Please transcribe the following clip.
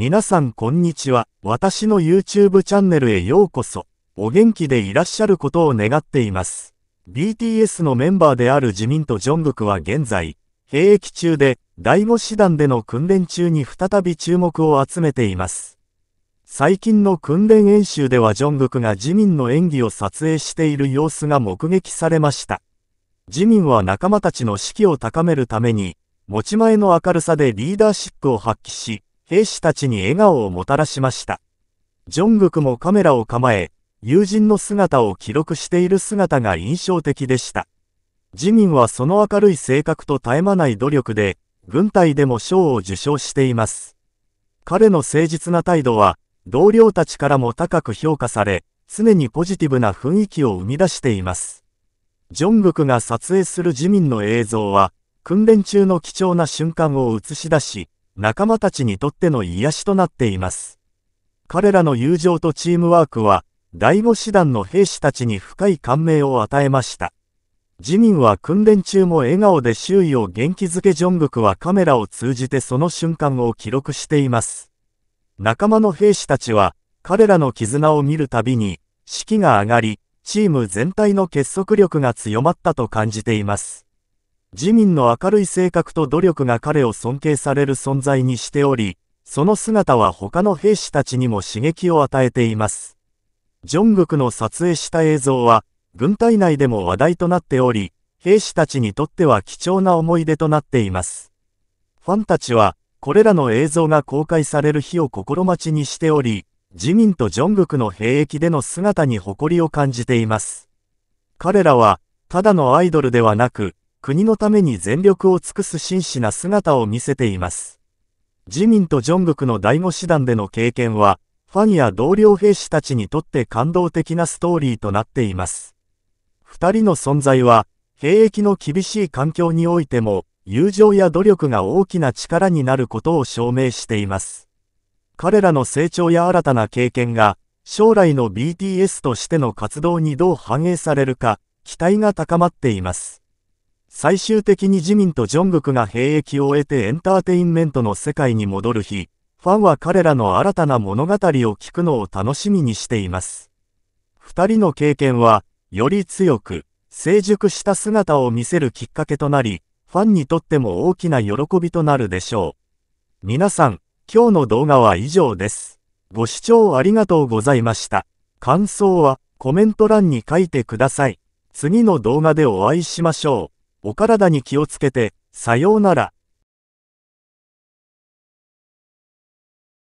皆さんこんにちは。私の YouTube チャンネルへようこそ。お元気でいらっしゃることを願っています。BTS のメンバーであるジミンとジョングクは現在、兵役中で、第5師団での訓練中に再び注目を集めています。最近の訓練演習ではジョングクがジミンの演技を撮影している様子が目撃されました。ジミンは仲間たちの士気を高めるために、持ち前の明るさでリーダーシップを発揮し、兵士たちに笑顔をもたらしました。ジョングクもカメラを構え、友人の姿を記録している姿が印象的でした。自民はその明るい性格と絶え間ない努力で、軍隊でも賞を受賞しています。彼の誠実な態度は、同僚たちからも高く評価され、常にポジティブな雰囲気を生み出しています。ジョングクが撮影する自民の映像は、訓練中の貴重な瞬間を映し出し、仲間たちにとっての癒しとなっています。彼らの友情とチームワークは、第五師団の兵士たちに深い感銘を与えました。自民は訓練中も笑顔で周囲を元気づけジョングクはカメラを通じてその瞬間を記録しています。仲間の兵士たちは彼らの絆を見るたびに士気が上がり、チーム全体の結束力が強まったと感じています。自民の明るい性格と努力が彼を尊敬される存在にしており、その姿は他の兵士たちにも刺激を与えています。ジョングクの撮影した映像は、軍隊内でも話題となっており、兵士たちにとっては貴重な思い出となっています。ファンたちは、これらの映像が公開される日を心待ちにしており、自民とジョングクの兵役での姿に誇りを感じています。彼らは、ただのアイドルではなく、国のために全力を尽くす真摯な姿を見せています。自民とジョングクの第5師団での経験は、ファンや同僚兵士たちにとって感動的なストーリーとなっています。二人の存在は、兵役の厳しい環境においても、友情や努力が大きな力になることを証明しています。彼らの成長や新たな経験が、将来の BTS としての活動にどう反映されるか、期待が高まっています。最終的に自民とジョングクが兵役を終えてエンターテインメントの世界に戻る日、ファンは彼らの新たな物語を聞くのを楽しみにしています。二人の経験は、より強く、成熟した姿を見せるきっかけとなり、ファンにとっても大きな喜びとなるでしょう。皆さん、今日の動画は以上です。ご視聴ありがとうございました。感想はコメント欄に書いてください。次の動画でお会いしましょう。お体に気をつけて、さようなら。